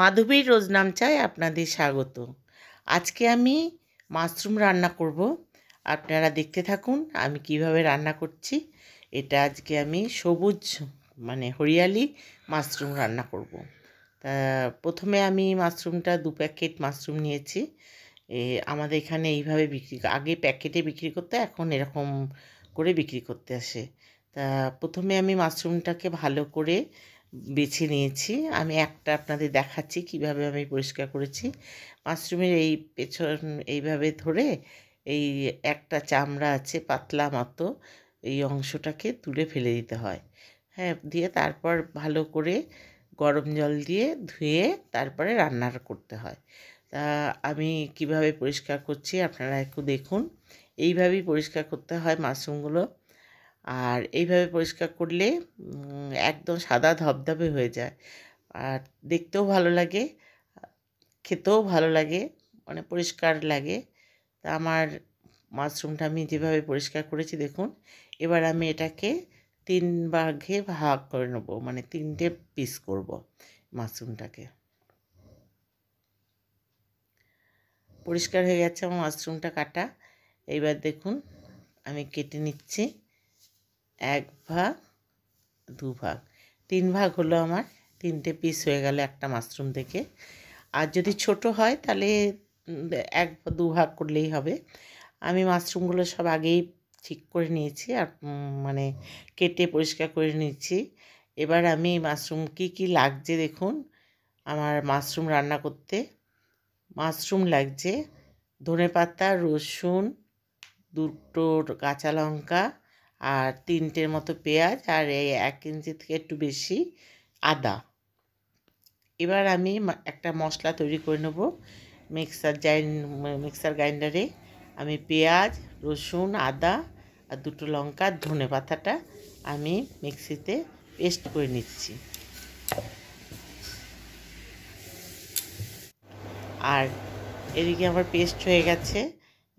মাধবীর রোজনামচায় আপনাদের স্বাগত আজকে আমি মাশরুম রান্না করব আপনারা দেখতে থাকুন আমি কিভাবে রান্না করছি এটা আজকে আমি সবুজ মানে হরিয়ালি মাশরুম রান্না করব। তা প্রথমে আমি মাশরুমটা দু প্যাকেট মাশরুম নিয়েছি এ আমাদের এখানে এইভাবে বিক্রি আগে প্যাকেটে বিক্রি করতে এখন এরকম করে বিক্রি করতে আসে তা প্রথমে আমি মাশরুমটাকে ভালো করে বেছে নিয়েছি আমি একটা আপনাদের দেখাচ্ছি কিভাবে আমি পরিষ্কার করেছি মাশরুমের এই পেছন এইভাবে ধরে এই একটা চামড়া আছে পাতলা মতো এই অংশটাকে তুলে ফেলে দিতে হয় হ্যাঁ দিয়ে তারপর ভালো করে গরম জল দিয়ে ধুয়ে তারপরে রান্না করতে হয় তা আমি কিভাবে পরিষ্কার করছি আপনারা একটু দেখুন এইভাবেই পরিষ্কার করতে হয় মাশরুমগুলো আর এইভাবে পরিষ্কার করলে একদম সাদা ধবধবে হয়ে যায় আর দেখতেও ভালো লাগে খেতেও ভালো লাগে মানে পরিষ্কার লাগে তা আমার মাশরুমটা আমি যেভাবে পরিষ্কার করেছি দেখুন এবার আমি এটাকে তিন ভাগে ভাগ করে নেবো মানে তিনটে পিস করব মাশরুমটাকে পরিষ্কার হয়ে গেছে আমার মাশরুমটা কাটা এবার দেখুন আমি কেটে নিচ্ছি এক ভাগ দু ভাগ তিন ভাগ হলো আমার তিনটে পিস হয়ে গেল একটা মাশরুম থেকে আর যদি ছোট হয় তাহলে এক দু ভাগ করলেই হবে আমি মাশরুমগুলো সব আগেই ঠিক করে নিয়েছি আর মানে কেটে পরিষ্কার করে নিয়েছি এবার আমি মাশরুম কী কী লাগছে দেখুন আমার মাশরুম রান্না করতে মাশরুম লাগছে ধনে পাতা রসুন দুটো কাঁচা লঙ্কা আর তিনটের মতো পেঁয়াজ আর এই এক ইঞ্চি থেকে একটু বেশি আদা এবার আমি একটা মশলা তৈরি করে নেব মিক্সার গ্রাইন্ড মিক্সার গ্রাইন্ডারে আমি পেঁয়াজ রসুন আদা আর দুটো লঙ্কা ধনে পাতাটা আমি মিক্সিতে পেস্ট করে নিচ্ছি আর এদিকে আমার পেস্ট হয়ে গেছে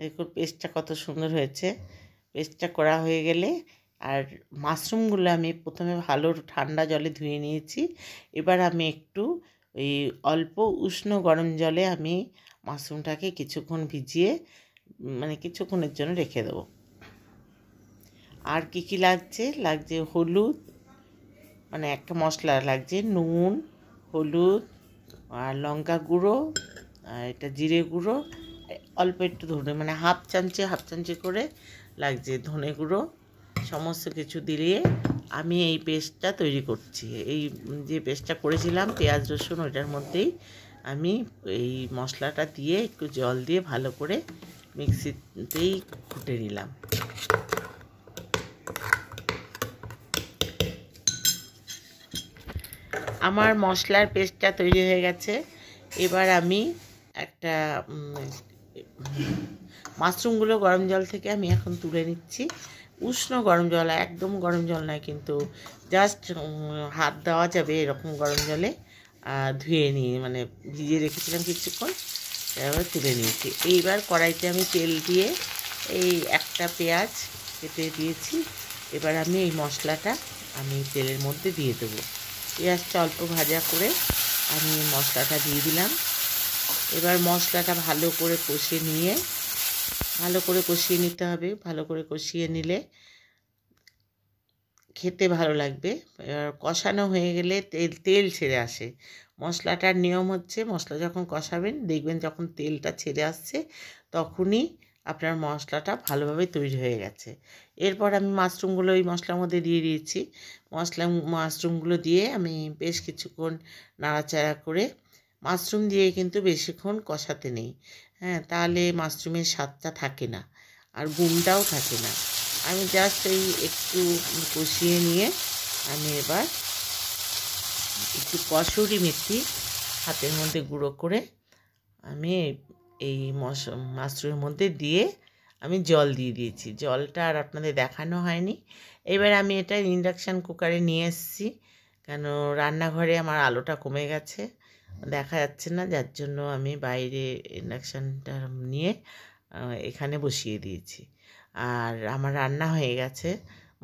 এরকম পেস্টটা কত সুন্দর হয়েছে পেস্টটা করা হয়ে গেলে আর মাশরুমগুলো আমি প্রথমে ভালো ঠান্ডা জলে ধুয়ে নিয়েছি এবার আমি একটু ওই অল্প উষ্ণ গরম জলে আমি মাশরুমটাকে কিছুক্ষণ ভিজিয়ে মানে কিছুক্ষণের জন্য রেখে দেবো আর কি কি লাগছে লাগছে হলুদ মানে একটা মশলা লাগছে নুন হলুদ আর লঙ্কা গুঁড়ো আর এটা জিরে গুঁড়ো অল্প একটু ধরে মানে হাফ চামচে হাফ চামচে করে লাগছে ধনে গুঁড়ো সমস্ত কিছু দিয়ে আমি এই পেস্টটা তৈরি করছি এই যে পেস্টটা করেছিলাম পেঁয়াজ রসুন ওইটার মধ্যেই আমি এই মশলাটা দিয়ে একটু জল দিয়ে ভালো করে মিক্সিতেই ফুটে নিলাম আমার মশলার পেস্টটা তৈরি হয়ে গেছে এবার আমি একটা মাশরুমগুলো গরম জল থেকে আমি এখন তুলে নিচ্ছি উষ্ণ গরম জল একদম গরম জল নয় কিন্তু জাস্ট হাত দেওয়া যাবে এরকম গরম জলে ধুয়ে নিয়ে মানে ভিজিয়ে রেখেছিলাম কিছুক্ষণ এবার তুলে নিয়েছি এইবার কড়াইতে আমি তেল দিয়ে এই একটা পেঁয়াজ কেটে দিয়েছি এবার আমি এই মশলাটা আমি তেলের মধ্যে দিয়ে দেবো পেঁয়াজটা অল্প ভাজা করে আমি মশলাটা দিয়ে দিলাম এবার মশলাটা ভালো করে কষিয়ে নিয়ে ভালো করে কষিয়ে নিতে হবে ভালো করে কষিয়ে নিলে খেতে ভালো লাগবে এবার কষানো হয়ে গেলে তেল তেল ছেড়ে আসে মশলাটার নিয়ম হচ্ছে মশলা যখন কষাবেন দেখবেন যখন তেলটা ছেড়ে আসছে তখনই আপনার মশলাটা ভালোভাবে তৈরি হয়ে গেছে এরপর আমি মাশরুমগুলো ওই মশলার মধ্যে দিয়ে দিয়েছি মশলা মাশরুমগুলো দিয়ে আমি বেশ কিছুক্ষণ নাড়াচাড়া করে মাশরুম দিয়ে কিন্তু বেশিক্ষণ কষাতে নেই হ্যাঁ তাহলে মাশরুমের স্বাদটা থাকে না আর গুমটাও থাকে না আমি জাস্ট এই একটু কষিয়ে নিয়ে আমি এবার একটু কসুরি মেথি হাতের মধ্যে গুঁড়ো করে আমি এই মশ মাশরুমের মধ্যে দিয়ে আমি জল দিয়ে দিয়েছি জলটা আর আপনাদের দেখানো হয়নি এবার আমি এটা ইন্ডাকশান কুকারে নিয়ে এসেছি কেন রান্নাঘরে আমার আলোটা কমে গেছে দেখা যাচ্ছে না যার জন্য আমি বাইরে ইন্ডাকশানটা নিয়ে এখানে বসিয়ে দিয়েছি আর আমার রান্না হয়ে গেছে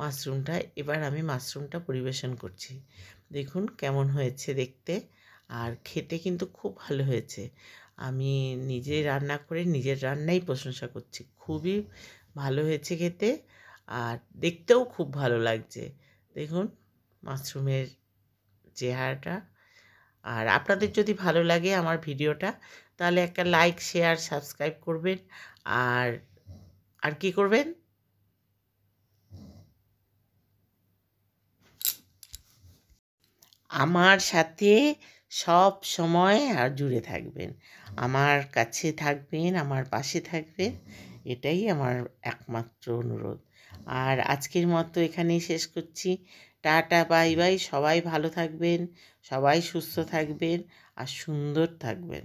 মাশরুমটা এবার আমি মাশরুমটা পরিবেশন করছি দেখুন কেমন হয়েছে দেখতে আর খেতে কিন্তু খুব ভালো হয়েছে আমি নিজে রান্না করে নিজের রান্নাই প্রশংসা করছি খুবই ভালো হয়েছে খেতে আর দেখতেও খুব ভালো লাগছে দেখুন মাশরুমের চেহারাটা আর আপনাদের যদি ভালো লাগে আমার ভিডিওটা তাহলে একটা লাইক শেয়ার সাবস্ক্রাইব করবেন আর আর কি করবেন আমার সাথে সব সময় আর জুড়ে থাকবেন আমার কাছে থাকবেন আমার পাশে থাকবেন এটাই আমার একমাত্র অনুরোধ আর আজকের মতো এখানেই শেষ করছি টাটা বাই বাই সবাই ভালো থাকবেন সবাই সুস্থ থাকবেন আর সুন্দর থাকবেন